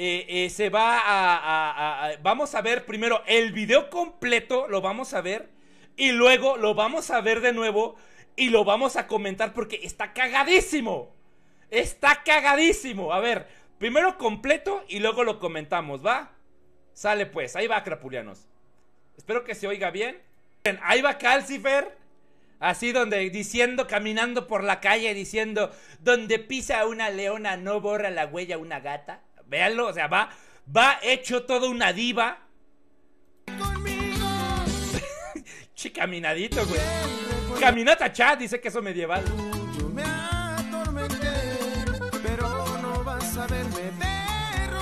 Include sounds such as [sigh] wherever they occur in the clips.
Eh, eh, se va a, Vamos a ver primero el video completo, lo vamos a ver. Y luego lo vamos a ver de nuevo y lo vamos a comentar porque está cagadísimo. Está cagadísimo. A ver, primero completo y luego lo comentamos, ¿va? Sale pues, ahí va, crapulianos. Espero que se oiga bien. bien ahí va Calcifer. Así donde diciendo, caminando por la calle, diciendo, donde pisa una leona no borra la huella una gata. Véanlo, o sea, va, va hecho toda una diva. [laughs] Conmigo. caminadito, güey. Caminata chat, dice que eso medieval.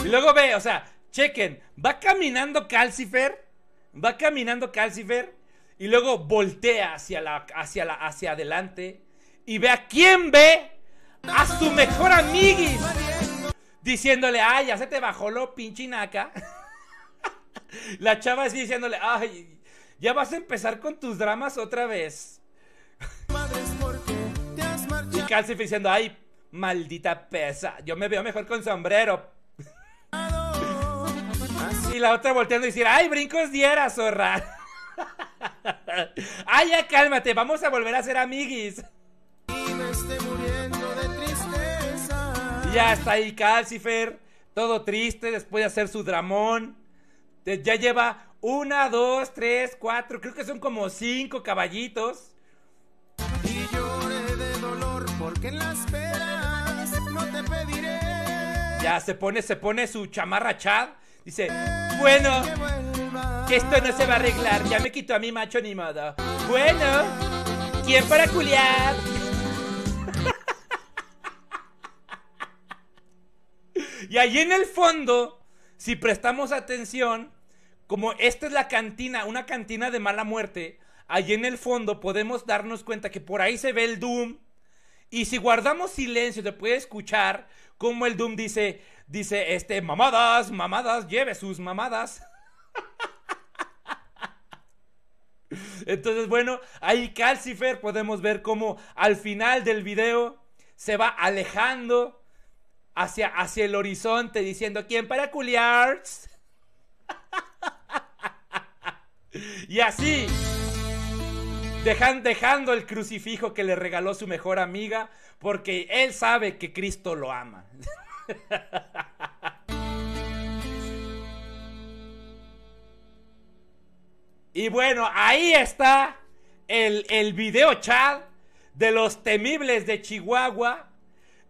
y luego ve, o sea, chequen, va caminando Calcifer, va caminando Calcifer y luego voltea hacia la hacia la hacia adelante y ve a quién ve a su mejor amiguis diciéndole, ay, ya se te bajó lo pinche naca. [laughs] La chava así diciéndole, ay, ya vas a empezar con tus dramas otra vez. Y Calcif diciendo, ay, maldita pesa, yo me veo mejor con sombrero. [laughs] Y la otra volteando y decir, ay, brincos diera, zorra. [laughs] ay, ya cálmate, vamos a volver a ser amiguis. ya está ahí Calcifer, todo triste después de hacer su dramón. Ya lleva una, dos, tres, cuatro, creo que son como cinco caballitos. Y de dolor porque en las peras no te pediré. Ya se pone, se pone su chamarra chad. Dice, bueno, que esto no se va a arreglar. Ya me quito a mi macho ni Bueno, ¿quién para culiar? Y allí en el fondo, si prestamos atención, como esta es la cantina, una cantina de mala muerte, allí en el fondo podemos darnos cuenta que por ahí se ve el Doom. Y si guardamos silencio, se puede escuchar como el Doom dice, dice, este, mamadas, mamadas, lleve sus mamadas. [laughs] Entonces, bueno, ahí Calcifer podemos ver cómo al final del video se va alejando hacia, hacia el horizonte diciendo, ¿quién para culiar? [laughs] y así, dejando el crucifijo que le regaló su mejor amiga, porque él sabe que Cristo lo ama. [laughs] y bueno, ahí está el, el video chat de los temibles de Chihuahua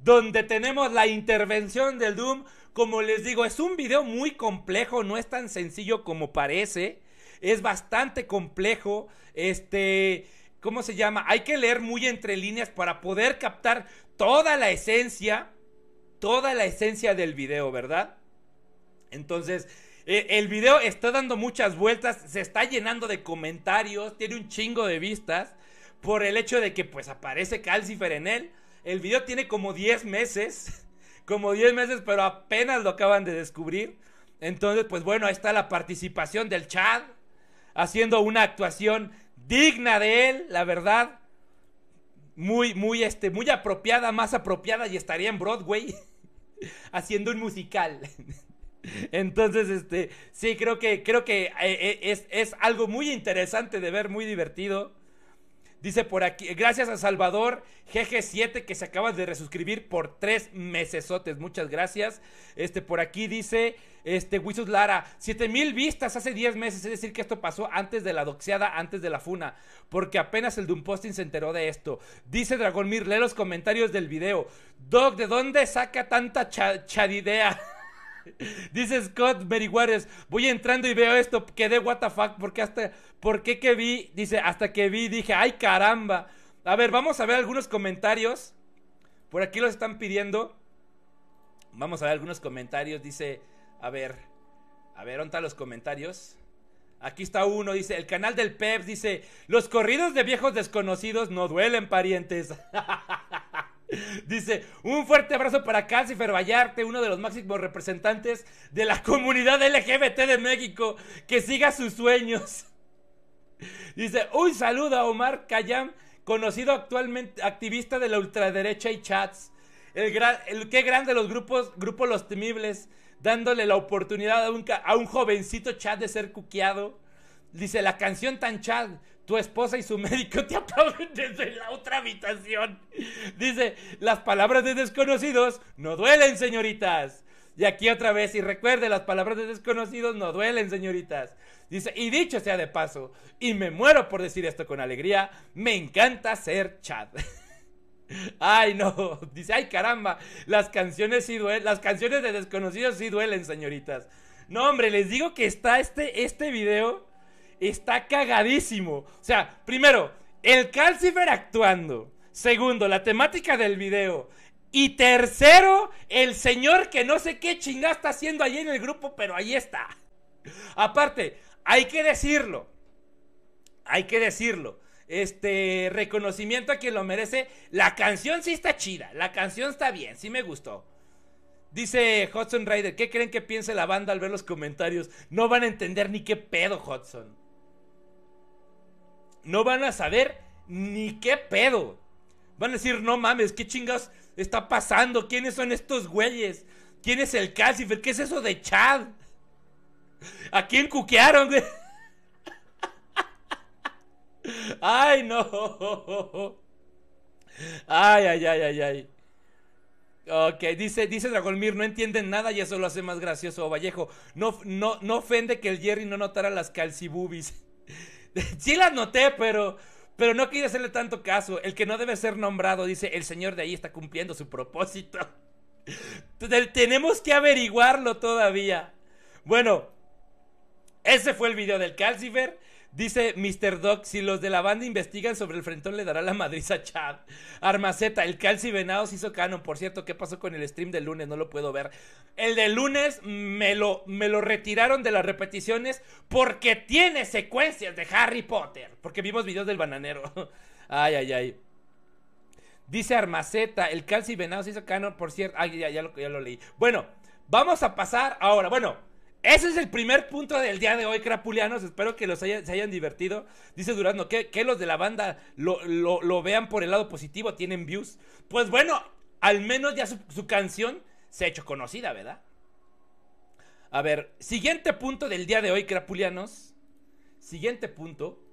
donde tenemos la intervención del Doom. Como les digo, es un video muy complejo, no es tan sencillo como parece. Es bastante complejo. Este, ¿cómo se llama? Hay que leer muy entre líneas para poder captar toda la esencia, toda la esencia del video, ¿verdad? Entonces, e, el video está dando muchas vueltas, se está llenando de comentarios, tiene un chingo de vistas por el hecho de que pues aparece Calcifer en él. El video tiene como 10 meses. [laughs] Como 10 meses, pero apenas lo acaban de descubrir. Entonces, pues bueno, ahí está la participación del Chad. Haciendo una actuación digna de él, la verdad. Muy, muy, este, muy apropiada, más apropiada y estaría en Broadway. [laughs] haciendo un musical. [laughs] Entonces, este, sí, creo que, creo que eh, eh, es, es algo muy interesante de ver, muy divertido. Dice por aquí, gracias a Salvador GG7 que se acaba de resuscribir por tres mesesotes. Muchas gracias. Este por aquí dice este Wisus Lara, 7000 vistas hace 10 meses, es decir que esto pasó antes de la doxeada, antes de la funa, porque apenas el de posting se enteró de esto. Dice Dragón Mir, lee los comentarios del video. Doc, ¿de dónde saca tanta chadidea? [laughs] Dice Scott Beriguares, voy entrando y veo esto, quedé what the fuck, porque hasta, ¿por que vi? Dice, hasta que vi, dije, ay caramba. A ver, vamos a ver algunos comentarios. Por aquí los están pidiendo. Vamos a ver algunos comentarios, dice, a ver, a ver, ¿dónde los comentarios? Aquí está uno, dice, el canal del Peps dice, los corridos de viejos desconocidos no duelen, parientes. [laughs] [laughs] Dice, un fuerte abrazo para Calcifer Vallarte, uno de los máximos representantes de la comunidad LGBT de México, que siga sus sueños. [laughs] Dice, un saludo a Omar Cayam, conocido actualmente activista de la ultraderecha y chats. El gran, el, qué grande los grupos, Grupo Los Temibles, dándole la oportunidad a un, a un jovencito chat de ser cuqueado. Dice, la canción tan chat tu esposa y su médico te [laughs] aplauden desde la otra habitación. Dice, las palabras de desconocidos no duelen, señoritas. Y aquí otra vez, y recuerde, las palabras de desconocidos no duelen, señoritas. Dice, y dicho sea de paso, y me muero por decir esto con alegría, me encanta ser chat. [laughs] ay, no, dice, ay caramba, las canciones sí duelen, las canciones de desconocidos sí duelen, señoritas. No, hombre, les digo que está este, este video está cagadísimo. O sea, primero, el Calcifer actuando. Segundo, la temática del video. Y tercero, el señor que no sé qué chingada está haciendo allí en el grupo, pero ahí está. Aparte, hay que decirlo. Hay que decirlo. Este reconocimiento a quien lo merece. La canción sí está chida. La canción está bien. Sí me gustó. Dice Hudson Rider, ¿qué creen que piense la banda al ver los comentarios? No van a entender ni qué pedo, Hudson no van a saber ni qué pedo. Van a decir, no mames, qué chingados está pasando. ¿Quiénes son estos güeyes? ¿Quién es el Calcifer? ¿Qué es eso de Chad? ¿A quién cuquearon, [laughs] Ay, no. Ay, ay, ay, ay, ay. Ok, dice, dice Dragolmir, no entienden nada y eso lo hace más gracioso, Vallejo. No, no, no ofende que el Jerry no notara las calcibubis. [laughs] sí la noté, pero, pero no quise hacerle tanto caso. El que no debe ser nombrado, dice, el señor de ahí está cumpliendo su propósito. [laughs] Tenemos que averiguarlo todavía. Bueno, ese fue el video del Calcifer. Dice Mr. Doc, si los de la banda investigan sobre el frentón le dará la madriza a Chad. Armaceta, el calci se hizo canon. Por cierto, ¿qué pasó con el stream del lunes? No lo puedo ver. El de lunes me lo, me lo retiraron de las repeticiones porque tiene secuencias de Harry Potter. Porque vimos videos del bananero. [laughs] Ay, ay, ay. Dice Armaceta, el calci Venados hizo canon. Por cierto, ay, ya, lo, ya lo leí. Bueno, vamos a pasar ahora. Bueno. Ese es el primer punto del día de hoy, crapulianos. Espero que los se hayan divertido. Dice Durando que, los de la banda lo, vean por el lado positivo, tienen views. Pues bueno, al menos ya su, su canción se ha hecho conocida, ¿verdad? A ver, siguiente punto del día de hoy, crapulianos. Siguiente punto.